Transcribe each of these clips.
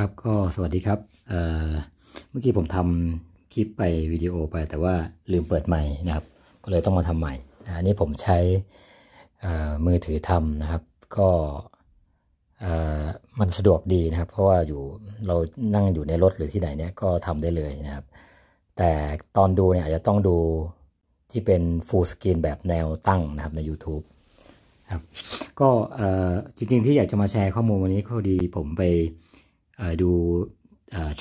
ครับ ก็สวัสดีครับ เมื่อกี้ผมทำคลิปไป วิดีโอไป แต่ว่าลืมเปิดใหม่นะครับ ก็เลยต้องมาทำใหม่อันนี้ผมใช้มือถือทำนะครับ ก็มันสะดวกดีนะครับ เพราะว่าอยู่เรานั่งอยู่ในรถหรือที่ไหนเนี่ยก็ทำได้เลยนะครับ แต่ตอนดูเนี่ยอาจจะต้องดูที่เป็นฟูลสกรีนแบบแนวตั้งนะครับใน YouTube ครับ ก็จริงๆ ที่อยากจะมาแชร์ข้อมูลวันนี้ก็ดี ผมไปดู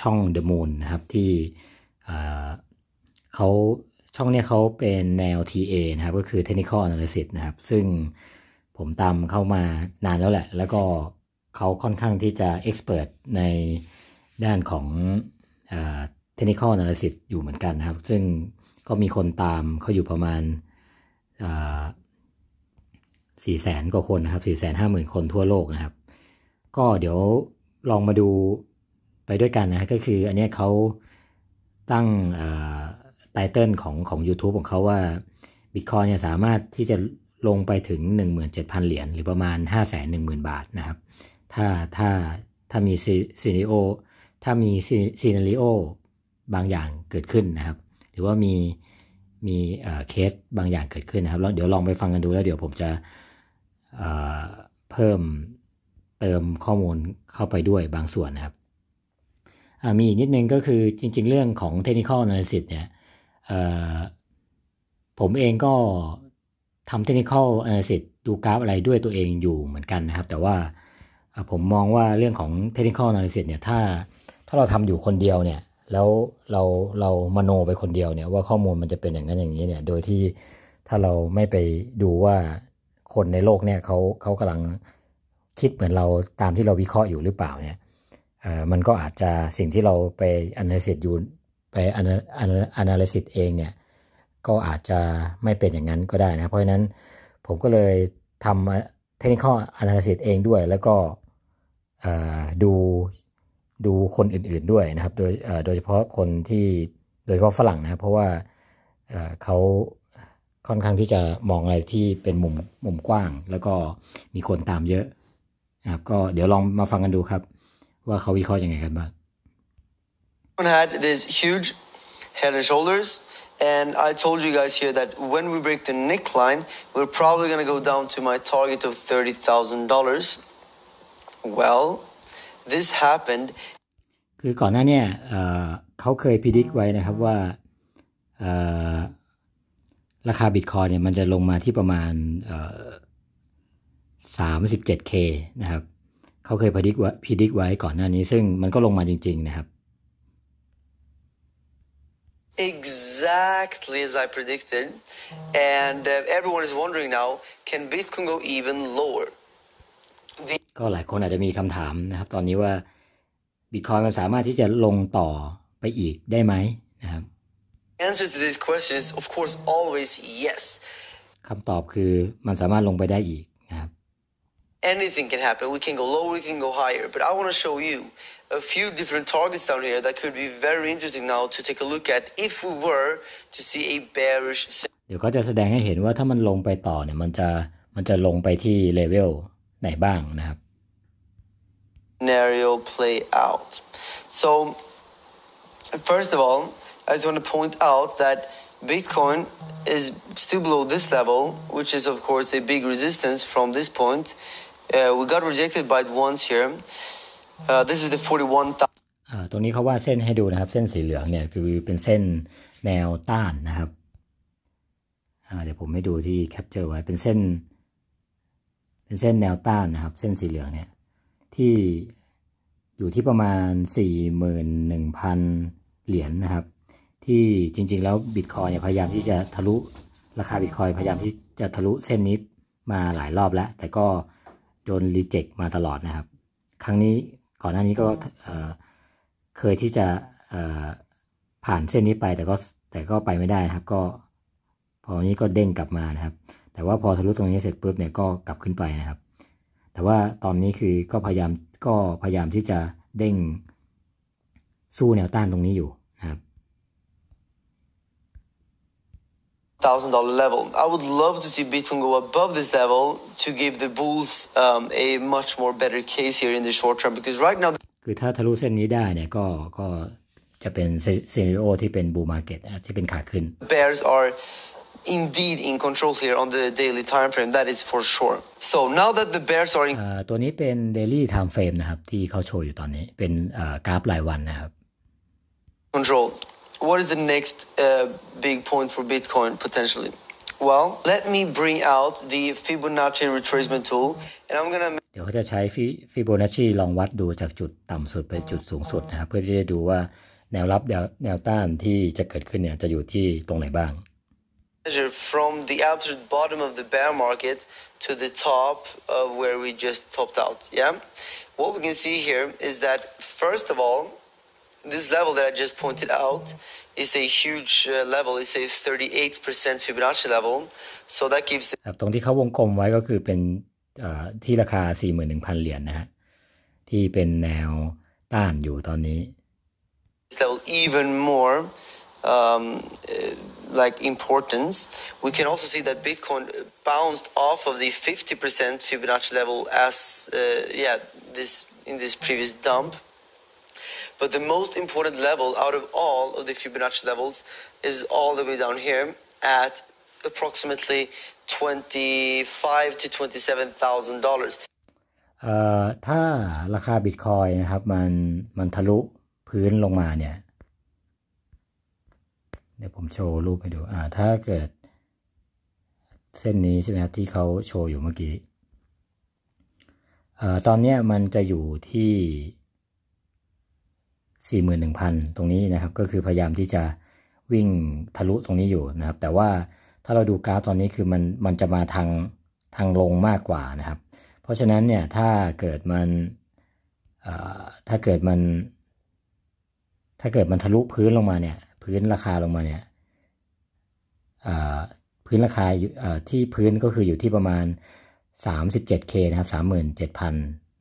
ช่อง The Moon นะครับที่เขาช่องเนี้ยเขาเป็นแนว TA นะครับ ก็คือ Technical Analysis นะครับ ซึ่งผมตามเข้ามานานแล้วแหละ แล้วก็เขาค่อนข้างที่จะ Expert ในด้านของเทคนิคอล l a า a l y s i s อยู่เหมือนกันนะครับ ซึ่งก็มีคนตามเขาอยู่ประมาณสี่แสนกว่าคนนะครับสี่แสนห้าหมื่นคนทั่วโลกนะครับ ก็เดี๋ยวลองมาดูไปด้วยกันนะก็คืออันนี้เขาตั้งไตเติลของของ YouTube ของเขาว่า Bitcoin เนี่ยสามารถที่จะลงไปถึง 17,000 เหรียญหรือประมาณ510,000บาทนะครับ ถ้าถ้าถ้ามีซีนิโอถ้ามีซีนารีโอบางอย่างเกิดขึ้นนะครับ หรือว่ามีมีเคสบางอย่างเกิดขึ้นนะครับแล้วเดี๋ยวลองไปฟังกันดูแล้วเดี๋ยวผมจะเพิ่มเติมข้อมูลเข้าไปด้วยบางส่วนนะครับ มีอีกนิดนึงก็คือจริงๆเรื่องของเทคนิคอล l a n a l ิ s เนี่ยผมเองก็ทำเทคนิคอล l a n a l ิ s ดูกราฟอะไรด้วยตัวเองอยู่เหมือนกันนะครับ แต่ว่าผมมองว่าเรื่องของเทคนิคอล l a n a l ิ s เนี่ยถ้าถ้าเราทำอยู่คนเดียวเนี่ยแล้วเราเรามโนไปคนเดียวเนี่ยว่าข้อมูลมันจะเป็นอย่างนั้นอย่างนี้เนี่ยโดยที่ถ้าเราไม่ไปดูว่าคนในโลกเนี่ยเขาเขากำลังคิดเหมือนเราตามที่เราวิเคราะห์อยู่หรือเปล่าเนี่ยมันก็อาจจะสิ่งที่เราไปอัน l y s i s อยู่ไปอ n a l y s ิตเองเนี่ย ก็อาจจะไม่เป็นอย่างนั้นก็ได้นะ เพราะฉะนั้นผมก็เลยทำเทคนิค a n a l y s ิตเองด้วยแล้วก็ดูดูคนอื่น ๆด้วยนะครับ โดยโดยเฉพาะคนที่โดยเฉพาะฝรั่งนะเพราะว่าเขาค่อนข้างที่จะมองอะไรที่เป็นมุมมุมกว้าง แล้วก็มีคนตามเยอะนะครับก็เดี๋ยวลองมาฟังกันดูครับ ว่าเขาวิเคราะห์ยังไงกันบ้าง had this huge head and shoulders and I told you guys here that when we break the neckline we're probably going to go down to my target of thirty thousand dollars. well this happened คือก่อนหน้าเนี่ยเขาเคยพิจิกไว้นะครับว่าราคาบิตคอยเนี่ยมันจะลงมาที่ประมาณ 37K นะครับเขาเคยพิจิกไว้พิจิกไว้ก่อนหน้านี้ซึ่งมันก็ลงมาจริงๆนะครับ Exactly as I predicted and everyone is wondering now can Bitcoin go even lower ก็หลายคนอาจจะมีคำถามนะครับ ตอนนี้ว่า Bitcoin มันสามารถที่จะลงต่อไปอีกได้ไหมนะครับ Answer to this question is of course always yes คำตอบคือมันสามารถลงไปได้อีก anything can happen. We can go lower, we can go higher. But I want to show you a few different targets down here that could be very interesting now to take a look at if we were to see a bearish. scenario play out. So first of all, I just want to point out that Bitcoin is still below this level, which is of course a big resistance from this point. Uh, we got rejected by once here. Uh, this is the 41,000. ตรงนี้เขาว่าเส้นให้ดูนะครับ เส้นสีเหลืองเนี่ยคือเป็นเส้นแนวต้านนะครับ เดี๋ยวผมให้ดูที่แคปเจอร์ไว้เป็นเส้นเป็นเส้นแนวต้านนะครับ เส้นสีเหลืองเนี่ยที่อยู่ที่ประมาณ41,000เหรียญนนะครับ ที่จริงๆแล้วบิตคอยเนี่ยพยายามที่จะทะลุราคาบิตคอยพยายามที่จะทะลุเส้นนี้มาหลายรอบแล้ว แต่ก็โดนรีเจ็คมาตลอดนะครับ ครั้งนี้ก่อนหน้านี้ก็เคยที่จะผ่านเส้นนี้ไป แต่ก็แต่ก็ไปไม่ได้นะครับก็พอนี้ก็เด้งกลับมานะครับ แต่ว่าพอทะลุตรงนี้เสร็จปุ๊บเนี่ยก็กลับขึ้นไปนะครับ แต่ว่าตอนนี้คือก็พยายามก็พยายามที่จะเด้งสู้แนวต้านตรงนี้อยู่ thousand dollar level. I would love to see Bitcoin go above this level to give the bulls um, a much more better case here in the short term because right now. คือถ้าทะลุเส้นนี้ได้เนี่ยก็ก็จะเป็นซีนโอที่เป็นบูมาเก็ตที่เป็นขาขึ้น Bears are indeed in control here on the daily time frame that is for sure so now that the bears are in ตัวนี้เป็น daily time frame นะครับที่เขาโชว์อยู่ตอนนี้เป็นกราฟรายวันนะครับ control what is the next uh, big point for Bitcoin potentially? Well, let me bring out the Fibonacci retracement tool, and I'm gonna. เดี๋ยวเขาจะใช้ฟิโบนัชชีลองวัดดูจากจุดต่ำสุดไปจุดสูงสุดนะครับเพื่อที่จะดูว่าแนวรับแนวต้านที่จะเกิดขึ้นเนี่ยจะอยู่ที่ตรงไหนบ้าง measure from the absolute bottom of the bear market to the top of where we just topped out. Yeah. What we can see here is that, first of all, this level that I just pointed out is a huge uh, level. It's a 38% Fibonacci level. So that gives the 41,000 เหรียญนะฮะที่เป็นแนวต้านอยู่ตอนนี้ this level even more um, uh, like importance. We can also see that Bitcoin bounced off of the 50% Fibonacci level as uh, yeah this in this previous dump. But the most important level out of all of the Fibonacci levels is all the way down here at approximately 25 to 27,000 dollars ถ้าราคาบิตคอยนะครับมันมันทะลุพื้นลงมาเนี่ยเดี๋ยวผมโชว์รูปให้ดูอ่าถ้าเกิดเส้นนี้ใช่ไหมครับที่เขาโชว์ อยู่เมื่อกี้อตอนนี้มันจะอยู่ที่41,000ตรงนี้นะครับ ก็คือพยายามที่จะวิ่งทะลุตรงนี้อยู่นะครับ แต่ว่าถ้าเราดูกราฟตอนนี้คือมันมันจะมาทางทางลงมากกว่านะครับ เพราะฉะนั้นเนี่ยถ้าเกิดมันถ้าเกิดมัน ถ้าเกิดมันทะลุพื้นลงมาเนี่ย พื้นราคาลงมาเนี่ยพื้นราคาที่พื้นก็คืออยู่ที่ประมาณ 37k นะครับ37,000น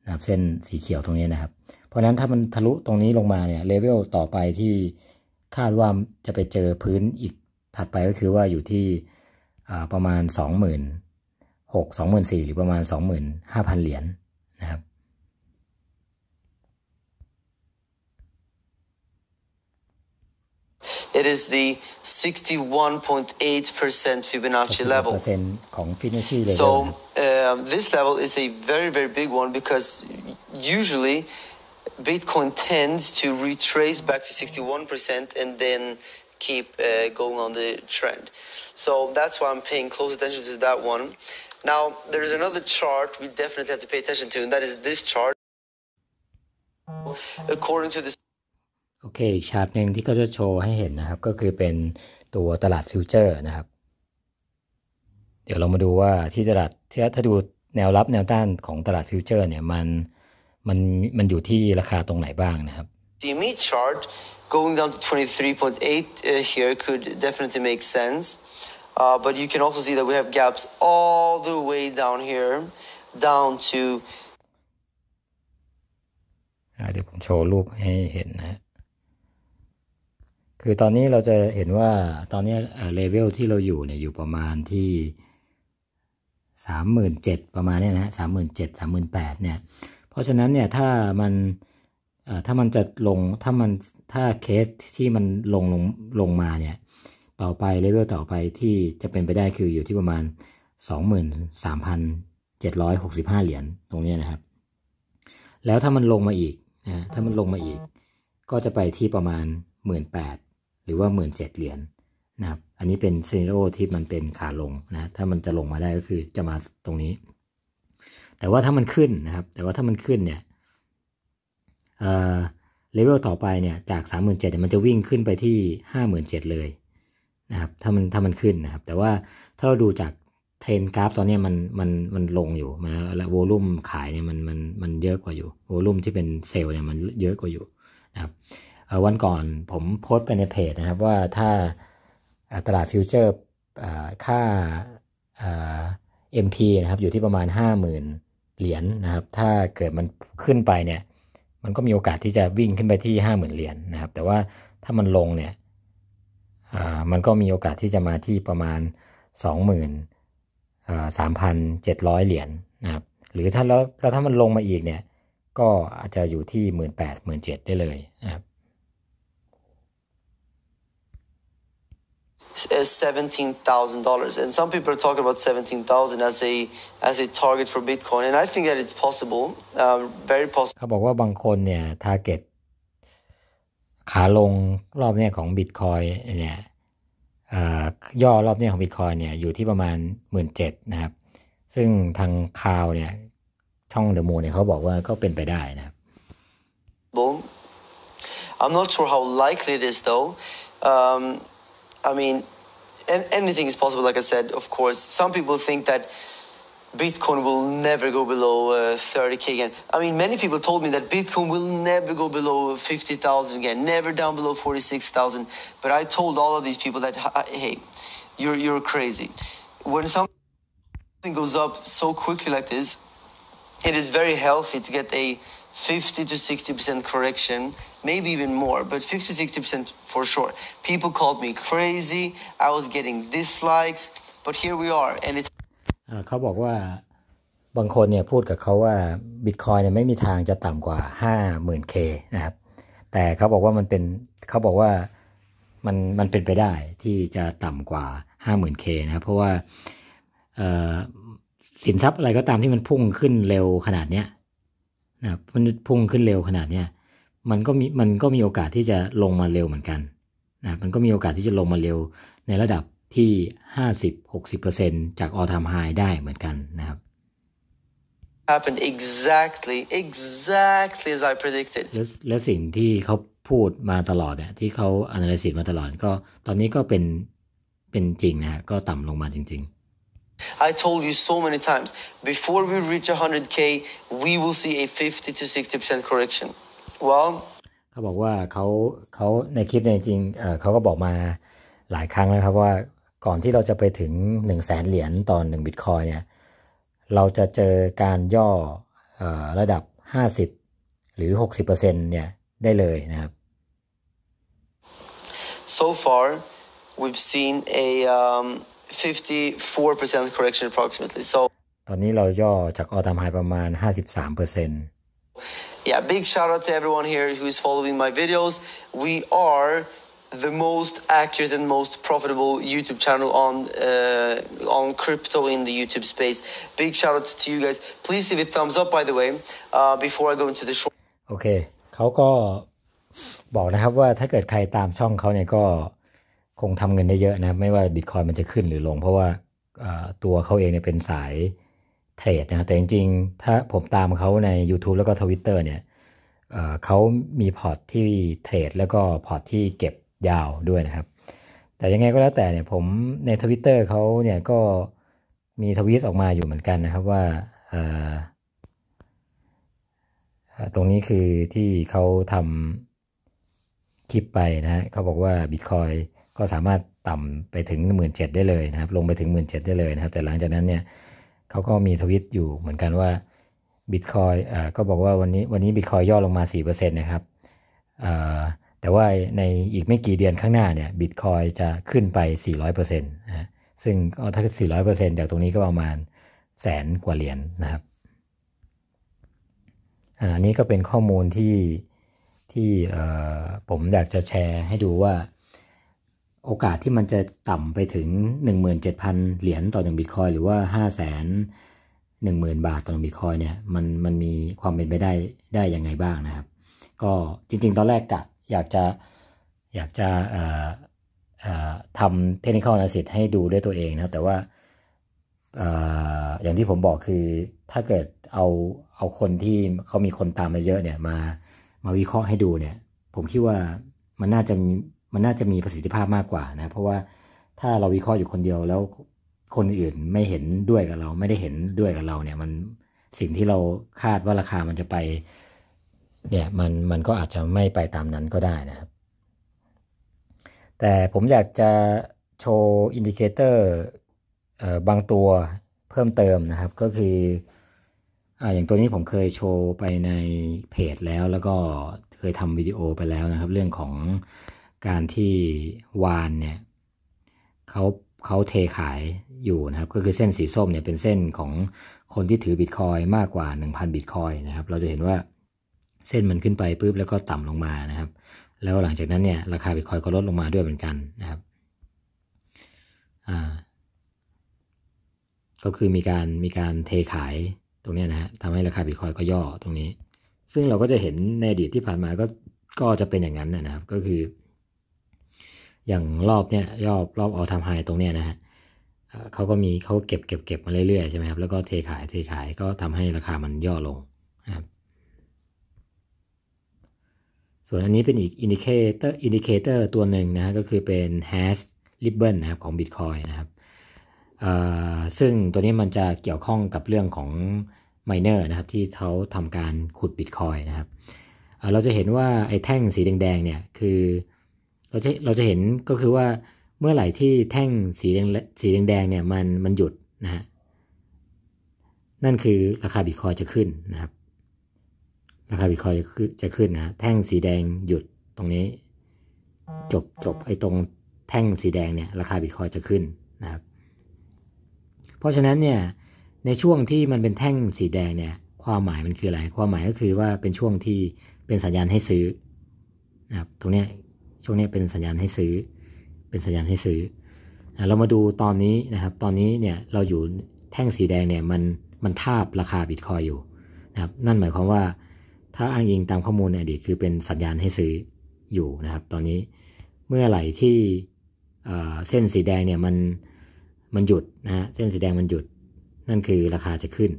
ะครับเส้นสีเขียวตรงนี้นะครับเพราะนั้นถ้ามันทะลุตรงนี้ลงมาเนี่ย เลเวลต่อไปที่คาดว่าจะไปเจอพื้นอีก ถัดไปก็คือว่าอยู่ที่ประมาณ20,000 6 24,000หรือประมาณ25,000เหรียญนนะครับเ It is the 61.8% Fibonacci level. ของ Fibonacci level. So uh, this level is a very very big one because usually Bitcoin tends to retrace back to 61% and then keep uh, going on the trend. So that's why I'm paying close attention to that one. Now, there's another chart we definitely have to pay attention to, and that is this chart. According to this Okay, ก็คือเป็นตัวตลาดฟิวเจอร์นะครับ เดี๋ยวเรามาดูว่าที่ตลาดถ้าถ้าดูแนวรับแนวต้านของตลาดฟิวเจอร์เนี่ยมันมันมันอยู่ที่ราคาตรงไหนบ้างนะครับ The mid chart going down to 23.8 h here could definitely make sense uh, but you can also see that we have gaps all the way down here down to เดี๋ยวผมโชว์รูปให้เห็นนะ คือตอนนี้เราจะเห็นว่าตอนนี้เลเวลที่เราอยู่เนี่ยอยู่ประมาณที่สามหมื่นเจ็ดประมาณเนี้ยนะสามหมื่นเจ็ดสามหมื่นแปดเนี่ยเพราะฉะนั้นเนี่ยถ้ามันถ้ามันจะลงถ้ามันถ้าเคสที่มันลงลงลงมาเนี่ยต่อไปเลเวลต่อไปที่จะเป็นไปได้คืออยู่ที่ประมาณ 23,765 เหรียญตรงนี้นะครับ แล้วถ้ามันลงมาอีกนะถ้ามันลงมาอีกก็จะไปที่ประมาณ 1 8 0่0หรือว่า1 7ื่นเหรียญนะครับอันนี้เป็นซีนโรที่มันเป็นขาลงนะ ถ้ามันจะลงมาได้ก็คือจะมาตรงนี้แต่ว่าถ้ามันขึ้นนะครับ แต่ว่าถ้ามันขึ้นเนี่ยเลเวลต่อไปเนี่ย จากสามหมืเนี่ยมันจะวิ่งขึ้นไปที่ห้าหมื่นเจ็ดเลย นะครับ ถ้ามันถ้ามันขึ้นนะครับ แต่ว่าถ้าเราดูจากเทรนกราฟ ตอนนี้มันมันมันลงอยู่มาแล้วโวลุ่มขายเนี่ยมันมันมันเยอะกว่าอยู่โวลุ่มที่เป็นเซลล์เนี่ยมันเยอะกว่าอยู่นะครับวันก่อนผมโพสต์ไปในเพจนะครับ ว่าถ้าตลาดฟิวเจอร์ค่า MP นะครับอยู่ที่ประมาณ50,000เหรียญนนะครับถ้าเกิดมันขึ้นไปเนี่ยมันก็มีโอกาสที่จะวิ่งขึ้นไปที่ 50,000เหรียญนนะครับแต่ว่าถ้ามันลงเนี่ยมันก็มีโอกาสที่จะมาที่ประมาณ23,700 เหรียญนนะครับหรือถ้าแล้วถ้ามันลงมาอีกเนี่ยก็อาจจะอยู่ที่ 18,000 17,000ได้เลยนะครับ is seventeen thousand dollars, and some people are talking about seventeen thousand as a as a target for Bitcoin, and I think that it's possible, uh, very possible. เขาบอกวาบางคนเนยทารเกตขาลงรอบเนยของบตคอยเนยยอรอบเนยของบตคอยเนยอยทประมาณหมนเจดนะครบซึ่งทางคาวเนี่ยช่องเดอะมูเนี่ยเขาบอกว่าก็เป็นไปได้นะครับ I'm not sure how likely it is though. Um, I mean, and anything is possible. Like I said, of course, some people think that Bitcoin will never go below uh, 30k again. I mean, many people told me that Bitcoin will never go below 50,000 again, never down below 46,000. But I told all of these people that, hey, you're you're crazy. When something goes up so quickly like this, it is very healthy to get a 50 to 60% correction, maybe even more, but 50 60% for sure. People called me crazy, I was getting dislikes, but here we are and it's เขาบอกว่า บางคนเนี่ยพูดกับเขาว่าบิตคอยเนี่ยไม่มีทางจะต่ำกว่า 50,000K นะครับแต่เขาบอกว่ามันเป็นเขาบอกว่ามันมันเป็นไปได้ ที่จะต่ำกว่า 50,000K นะครับเพราะว่าสินทรัพย์อะไรก็ตามที่มันพุ่งขึ้นเร็วขนาดเนี้ยนะพุ่งขึ้นเร็วขนาดเนี้ยมันก็มีมันก็มีโอกาสที่จะลงมาเร็วเหมือนกันนะมันก็มีโอกาสที่จะลงมาเร็วในระดับที่หห้าสสิิบบกเปอร์เซ็นจากออทามไฮได้เหมือนกันนะครับ happened exactly exactly as I predicted และและสิ่งที่เขาพูดมาตลอดเนี่ยที่เขา a n a l y ซิสมาตลอดก็ตอนนี้ก็เป็นเป็นจริงนะก็ต่ำลงมาจริง ๆ I told you so many times, before we reach 100K, we will see a 50 to 60% correction. Well, เขาบอกว่าเขาเขาในคลิปในจริงเขาก็บอกมาหลายครั้งแล้วครับว่าก่อนที่เราจะไปถึง1 0 0 0 0แสนเหรียญต่อ1บิตคอยเนี่ยเราจะเจอการย่ออระดับ50หรือ60%เนี่ยได้เลยนะครับ so far we've seen a um, 54% correction approximately. So 53%. Yeah, big shout out to everyone here who is following my videos. We are the most accurate and most profitable YouTube channel on uh, on crypto in the YouTube space. Big shout out to you guys. Please give it thumbs up by the way uh, before I go into the short. โอเคเขาก็บอกนะครับว่าถ้าเกิดใครตามช่องเขาเนี่ยก็ okay. คงทำเงินได้เยอะนะไม่ว่าบิตคอยมันจะขึ้นหรือลงเพราะว่าตัวเขาเองเนี่ยเป็นสายเทรดนะแต่จริงๆ ถ้าผมตามเขาใน YouTube แล้วก็ Twitter เนี่ยเขามีพอร์ตที่เทรดแล้วก็พอร์ตที่เก็บยาวด้วยนะครับ แต่ยังไงก็แล้วแต่เนี่ยผมในทวิตเตอร์เขาเนี่ยก็มีทวิตออกมาอยู่เหมือนกันนะครับว่าตรงนี้คือที่เขาทำคลิปไปนะเขาบอกว่าบิตคอยก็สามารถต่ำไปถึง1 7ื่นได้เลยนะครับ ลงไปถึง1 7ื่นได้เลยนะครับ แต่หลังจากนั้นเนี่ยเขาก็มีทวิตอยู่เหมือนกันว่าบิตคอยอ่าก็บอกว่าวันนี้วันนี้บิตคอยย่อลงมา4%นะครับอ่าแต่ว่าในอีกไม่กี่เดือนข้างหน้าเนี่ยบิตคอยจะขึ้นไป400%นะซึ่งถ้า400%จากตรงนี้ก็ประมาณแสนกว่าเหรียญนนะครับ อันนี้ก็เป็นข้อมูลที่ที่ผมอยากจะแชร์ให้ดูว่าโอกาสที่มันจะต่ำไปถึง 17,000 เหรียญต่อ1บิตคอยหรือว่า5 0 0 0 0 1 0,000 บาทต่อ1บิตคอยเนี่ยมันมันมีความเป็นไปได้ได้ยังไงบ้างนะครับ ก็จริง ๆ ตอนแรกกะอยากจะอยากจะทำเทคนิคอลนาสิตให้ดูด้วยตัวเองนะ แต่ว่าอย่างที่ผมบอกคือถ้าเกิดเอาเอาคนที่เขามีคนตามมาเยอะเนี่ยมามาวิเคราะห์ให้ดูเนี่ย ผมคิดว่ามันน่าจะมันน่าจะมีประสิทธิภาพมากกว่านะ เพราะว่าถ้าเราวิเคราะห์อยู่คนเดียวแล้วคนอื่นไม่เห็นด้วยกับเราไม่ได้เห็นด้วยกับเรา เนี่ย มันสิ่งที่เราคาดว่าราคามันจะไป เนี่ยมันมันก็อาจจะไม่ไปตามนั้นก็ได้นะครับ แต่ผมอยากจะโชว์อินดิเคเตอร์บางตัวเพิ่มเติมนะครับ ก็คือ อ่าอย่างตัวนี้ผมเคยโชว์ไปในเพจแล้วแล้วก็เคยทำวิดีโอไปแล้วนะครับ เรื่องของการที่วานเนี่ยเขาเขาเทขายอยู่นะครับ ก็คือเส้นสีส้มเนี่ยเป็นเส้นของคนที่ถือบิตคอยมากกว่า 1,000บิตคอยนะครับ เราจะเห็นว่าเส้นมันขึ้นไปปุ๊บแล้วก็ต่ำลงมานะครับ แล้วหลังจากนั้นเนี่ยราคาบิตคอยก็ลดลงมาด้วยเหมือนกันนะครับอ่าก็คือมีการมีการเทขายตรงนี้นะฮะทำให้ราคาบิตคอยก็ย่อตรงนี้ ซึ่งเราก็จะเห็นในอดีตที่ผ่านมาก็ก็จะเป็นอย่างนั้นนะครับก็คืออย่างรอบเนี้ยรอบรอบเอาทำไฮตรงเนี้ยนะฮะเขาก็มีเขาเก็บเก็บเก็บมาเรื่อยๆใช่ไหมครับ แล้วก็เทขายเทขายก็ทำให้ราคามันย่อลงนะครับ ส่วนอันนี้เป็นอีกอินดิเคเตอร์อินดิเคเตอร์ตัวหนึ่งนะฮะก็คือเป็นแฮชริบเบิลนะครับของบิตคอยนะครับซึ่งตัวนี้มันจะเกี่ยวข้องกับเรื่องของไมเนอร์นะครับที่เขาทำการขุดบิตคอยนะครับ เราจะเห็นว่าไอ้แท่งสีแดงๆเนี่ยคือเราจะเราจะเห็นก็คือว่าเมื่อไหร่ที่แท่งสีแดงสีแดงแดงเนี่ยมันมันหยุดนะฮะนั่นคือราคาบิตคอยจะขึ้นนะครับ ราคาบิตคอยจะขึ้นนะแท่งสีแดงหยุดตรงนี้ จบจบไอ้ตรงแท่งสีแดงเนี่ย ราคาบิตคอยจะขึ้นนะครับ เพราะฉะนั้นเนี่ย ในช่วงที่มันเป็นแท่งสีแดงเนี่ย ความหมายมันคืออะไรความหมายก็คือว่าเป็นช่วงที่เป็นสัญญาณให้ซื้อนะครับ ตรงเนี้ยช่วงนี้เป็นสัญญาณให้ซื้อ เป็นสัญญาณให้ซื้อ เรามาดูตอนนี้นะครับ ตอนนี้เนี่ยเราอยู่แท่งสีแดงเนี่ยมันมันทาบราคาบิตคอยอยู่นะครับ นั่นหมายความว่าถ้าอ้างอิงตามข้อมูลในอดีตคือเป็นสัญญาณให้ซื้ออยู่นะครับ ตอนนี้เมื่อไหร่ที่เส้นสีแดงเนี่ยมันมันหยุดนะฮะ เส้นสีแดงมันหยุดนั่นคือราคาจะขึ้น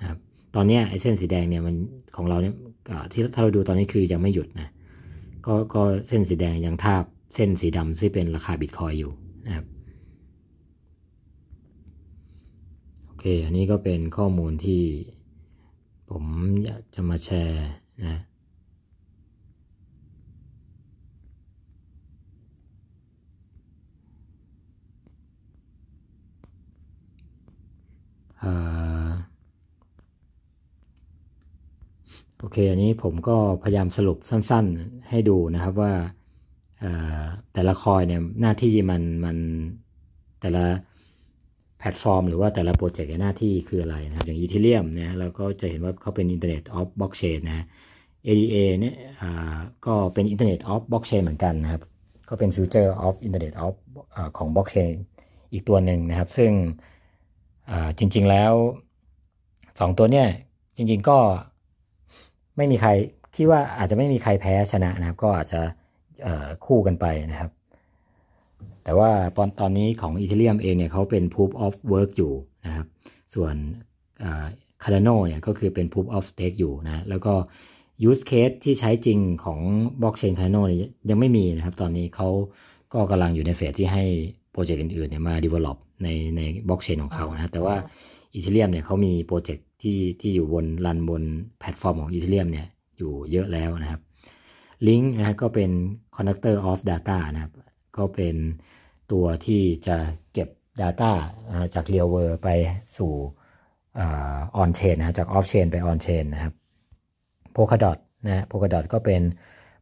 นะครับ ตอนนี้ไอ้เส้นสีแดงเนี่ยมันของเราเนี่ยที่ถ้าเราดูตอนนี้คือยังไม่หยุดนะก็ก็เส้นสีแดงยังทาบ เส้นสีดำที่เป็นราคาบิตคอยอยู่นะครับ โอเค อันนี้ก็เป็นข้อมูลที่ผมอยากจะมาแชร์นะอ่าโอเคอันนี้ผมก็พยายามสรุปสั้นๆให้ดูนะครับว่าแต่ละคอยเนี่ยหน้าที่มันมัน แต่ละแพลตฟอร์มหรือว่าแต่ละโปรเจกต์หน้าที่คืออะไรนะรอย่างอีเทเรียมนะเราก็จะเห็นว่าเขาเป็น Internet of Blockchain นะ ADA เนี่ยก็เป็น Internet of Blockchain เหมือนกันนะครับ ก็เป็น Future of Internet of ของ Blockchain อีกตัวหนึ่งนะครับ ซึ่งจริงๆแล้ว 2 ตัวเนี่ยจริงๆก็ไม่มีใครคิดว่าอาจจะไม่มีใครแพ้ชนะนะครับก็อาจจะคู่กันไปนะครับ แต่ว่าตอนตอนนี้ของอีเทเรียมเองเนี่ยเขาเป็น proof of work อยู่นะครับส่วนคาร์โนเนี่ย ก็คือเป็น proof of stake อยู่นะ แล้วก็ use case ที่ใช้จริงของบล็อกเชนคาร์โนเนี่ยยังไม่มีนะครับตอนนี้เขาก็กำลังอยู่ในเฟสที่ให้ โปรเจกต์อื่นๆเนี่ยมา develop ในในบล็อกเชนของเขานะแต่ว่าอีเทเรียมเนี่ยเขามีโปรเจกต์ที่ที่อยู่บนรันบนแพลตฟอร์มของอีเทเรียมเนี่ยอยู่เยอะแล้วนะครับลิงก์นะก็เป็น connector of data นะครับ ก็เป็นตัวที่จะเก็บ Data จากเรียวเวอร์ไปสู่ออนเชนนะจากออฟเชนไปออนเชนนะครับ Polkadot นะ Polkadot ก็เป็น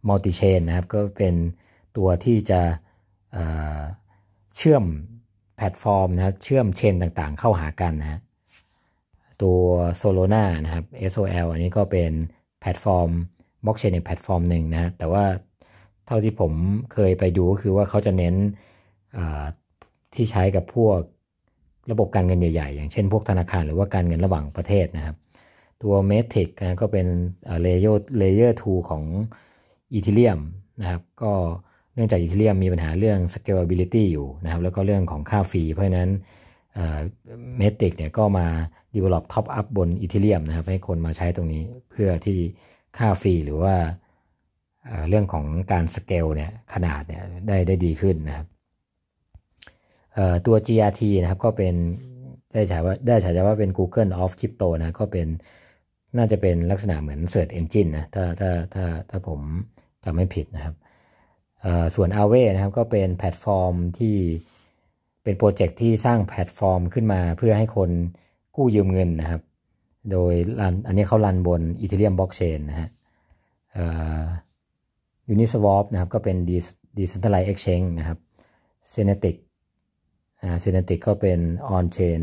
multi chain นะครับ ก็เป็นตัวที่จะเชื่อมแพลตฟอร์มนะเชื่อมเชนต่างๆ เข้าหากันนะตัว s o l o n a นะครับ SOL อันนี้ก็เป็นแพลตฟอร์มบล็อกเชนอีกแพลตฟอร์มหนึ่งนะ แต่ว่าเท่าที่ผมเคยไปดูก็คือว่าเขาจะเน้นที่ใช้กับพวกระบบการเงินใหญ่ๆ อย่างเช่นพวกธนาคารหรือว่าการเงินระหว่างประเทศนะครับ ตัว m e t r i c นะก็เป็นเลเยอร์เลเยอร์2ของอีทิเลียมนะครับ ก็เนื่องจากอีทิเลียมมีปัญหาเรื่อง scalability อยู่นะครับ แล้วก็เรื่องของค่าฟรีเพราะนั้นเมติกเนี่ยก็มา develop top up บนอีเทเรียมนะครับ ให้คนมาใช้ตรงนี้เพื่อที่ค่าฟรีหรือว่า เรื่องของการสเกลเนี่ยขนาดเนี่ยได้ได้ดีขึ้นนะครับ ตัว GRT นะครับก็เป็น ได้ฉายว่าได้ฉายาว่าเป็น Google of Crypto นะก็เป็นน่าจะเป็นลักษณะเหมือน Search Engine นะ ถ้าถ้าถ้าถ้าผมจำไม่ผิดนะครับ ส่วน a w a y นะครับก็เป็นแพลตฟอร์มที่เป็นโปรเจกต์ที่สร้างแพลตฟอร์มขึ้นมาเพื่อให้คนกู้ยืมเงินนะครับ โดยรันอันนี้เขารันบนอีเทเรียมบล็อกเชนนะฮะยูนิสวอปนะครับก็เป็นดีเซนทลไลซ์เอ็กชแนนนะครับเซเนติกอ่าเซเนติกก็เป็นออนเชน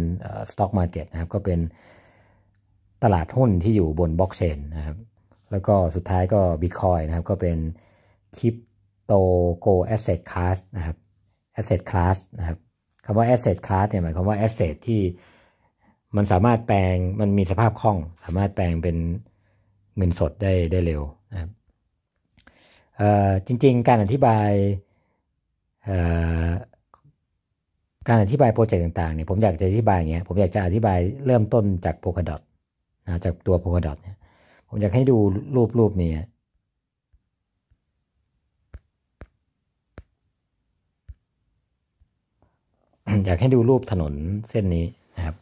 สต็อกมาร์เก็ตนะครับ ก็เป็นตลาดหุ้นที่อยู่บนบล็อกเชนนะครับ แล้วก็สุดท้ายก็บิตคอยนะครับก็เป็นคริปโตโกแอสเซทคลาสนะครับแอสเซทคลาสนะครับคำว่า asset class เนี่ยหมายความว่า asset ที่มันสามารถแปลงมันมีสภาพคล่อง สามารถแปลงเป็นเงินสดได้ได้เร็วนะครับจริงๆ การอธิบายการอธิบายโปรเจกต์ต่างๆเนี่ยผมอยากจะอธิบายอย่างเงี้ยผมอยากจะอธิบายเริ่มต้นจาก p o รค a d o t นะจากตัว p o รค a d o t เนี่ยผมอยากให้ดูรูปรูปนี้อยากให้ดูรูปถนนเส้นนี้นะครับ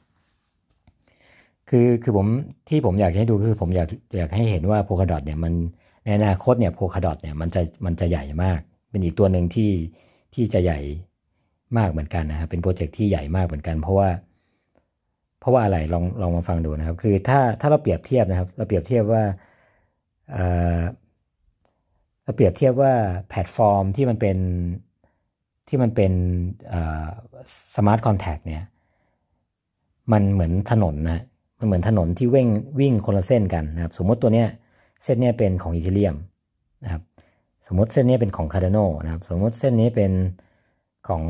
คือคือผมที่ผมอยากให้ดูคือผมอยากอยากให้เห็นว่าโพคาดอทเนี่ยมันในอนาคตเนี่ยโพคาดอทเนี่ยมันจะมันจะใหญ่มาก เป็นอีกตัวหนึ่งที่ที่จะใหญ่มากเหมือนกันนะครับเป็นโปรเจกต์ที่ใหญ่มากเหมือนกัน เพราะว่า เพราะว่าอะไรลองลองมาฟังดูนะครับ คือถ้าถ้าเราเปรียบเทียบนะครับ เราเปรียบเทียบว่าเราเปรียบเทียบว่าแพลตฟอร์มที่มันเป็นที่มันเป็นสมาร์ทคอนแทคเนี่ยมันเหมือนถนนนะมันเหมือนถนนที่วิ่งวิ่งคนละเส้นกันนะครับสมมติตัวเนี้ยเส้นเนี้ยเป็นของอิตาเลียมนะครับสมมติเส้นนี้เป็นของคาร์ดโนนะครับสมมติเส้นนี้เป็นของ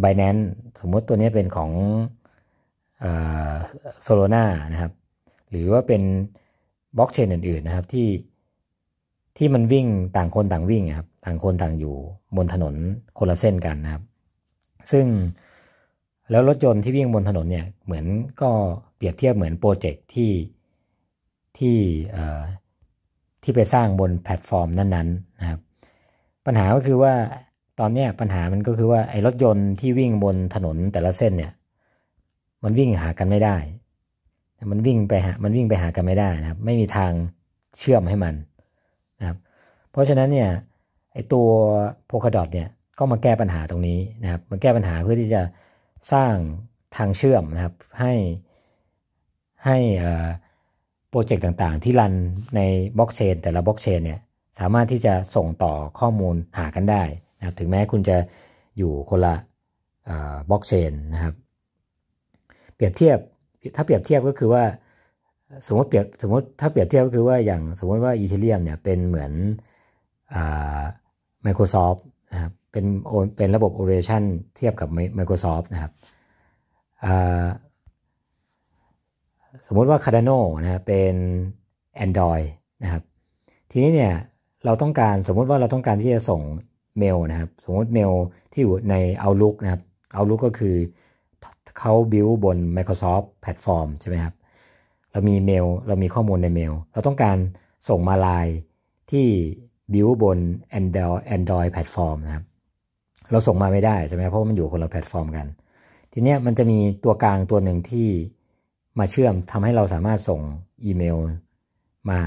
ไบแนนสมมติตัวนี้เป็นของโซโลนานะครับหรือว่าเป็นบล็อกเชนอื่นๆนะครับที่ที่มันวิ่งต่างคนต่างวิ่งครับ ต่างคนต่างอยู่บนถนน คนละเส้นกันนะครับ ซึ่งแล้วรถยนต์ที่วิ่งบนถนนเนี่ยเหมือนก็เปรียบเทียบเหมือนโปรเจกต์ที่ที่ที่ไปสร้างบนแพลตฟอร์มนั้น ๆนะครับ ปัญหาก็คือว่าตอนนี้ปัญหา มันก็คือว่าไอ้รถยนต์ที่วิ่งบนถนนแต่ละเส้นเนี่ยมันวิ่งหากันไม่ได้ มันวิ่งไปหามันวิ่งไปหากันไม่ได้นะครับ ไม่มีทางเชื่อมให้มันนะครับเพราะฉะนั้นเนี่ยไอตัวโพคาดอ o เนี่ยก็มาแก้ปัญหาตรงนี้นะครับมาแก้ปัญหาเพื่อที่จะสร้างทางเชื่อมนะครับให้ให้โปรเจกต์ต่างๆที่รันในบล็อกเชนแต่ละบล็อกเชนเนี่ยสามารถที่จะส่งต่อข้อมูลหากันได้นะครับถึงแม้คุณจะอยู่คนละบล็อกเชนนะครับเปรียบเทียบถ้าเปรียบเทียบก็คือว่าสมมติเปรียบสมมติถ้าเปรียบเทียบก็คือว่าอย่างสมมติว่าอีเทเรียมเนี่ยเป็นเหมือนไมโครซอฟท์นะครับเป็นเป็นระบบ operation เทียบกับ Microsoft นะครับสมมติว่า Cardano นะเป็น Android นะครับทีนี้เนี่ยเราต้องการสมมติว่าเราต้องการที่จะส่งเมลนะครับสมมติเมลที่อยู่ใน Outlook นะครับ Outlook ก็คือเขาบิวบน Microsoft Platform ใช่ไหมครับเรามีเมลเรามีข้อมูลในเมลเราต้องการส่งมาไลน์ที่บิวบน Android Android แพลตฟอร์มนะครับเราส่งมาไม่ได้ใช่ไหมเพราะมันอยู่คนละแพลตฟอร์มกัน ทีเนี้ยมันจะมีตัวกลางตัวหนึ่งที่มาเชื่อมทำให้เราสามารถส่งอีเมลมา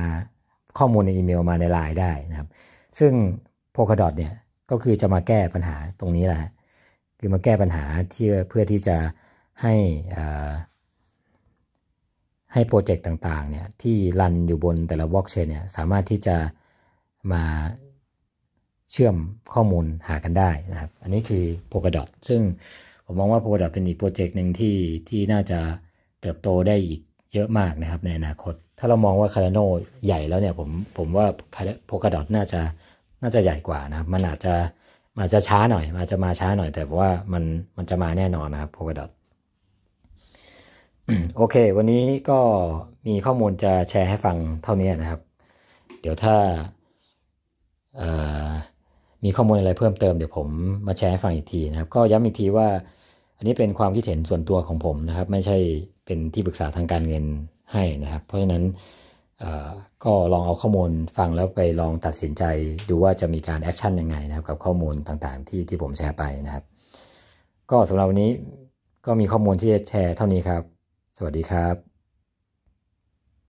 ข้อมูลในอีเมลมาในไลน์ได้นะครับซึ่ง Polkadot เนี่ยก็คือจะมาแก้ปัญหาตรงนี้แหละคือมาแก้ปัญหาที่เพื่อที่จะให้อ่าให้โปรเจกต์ต่างๆเนี่ยที่รันอยู่บนแต่ละบล็อกเชนเนี่ยสามารถที่จะมาเชื่อมข้อมูลหากันได้นะครับอันนี้คือ Polkadot ซึ่งผมมองว่า Polkadot เป็นอีกโปรเจกต์หนึ่งที่ที่น่าจะเติบโตได้อีกเยอะมากนะครับในอนาคต ถ้าเรามองว่า Cardano ใหญ่แล้วเนี่ยผมผมว่า Polkadot น่าจะน่าจะใหญ่กว่านะครับมันอาจจะมันจะช้าหน่อยมันจะมาช้าหน่อย แต่ว่ามันมันจะมาแน่นอนนะครับ Polkadot โอเค วันนี้ก็มีข้อมูลจะแชร์ให้ฟังเท่านี้นะครับ เดี๋ยวถ้ามีข้อมูลอะไรเพิ่มเติมเดี๋ยวผมมาแชร์ให้ฟังอีกทีนะครับ ก็ย้ำอีกทีว่า อันนี้เป็นความคิดเห็นส่วนตัวของผมนะครับ ไม่ใช่เป็นที่ปรึกษาทางการเงินให้นะครับ เพราะฉะนั้นก็ลองเอาข้อมูลฟังแล้วไปลองตัดสินใจดูว่าจะมีการแอคชั่นยังไงนะครับ กับข้อมูลต่างๆ ที่ที่ผมแชร์ไปนะครับ ก็สำหรับวันนี้ก็มีข้อมูลที่จะแชร์เท่านี้ครับสวัสดีครับ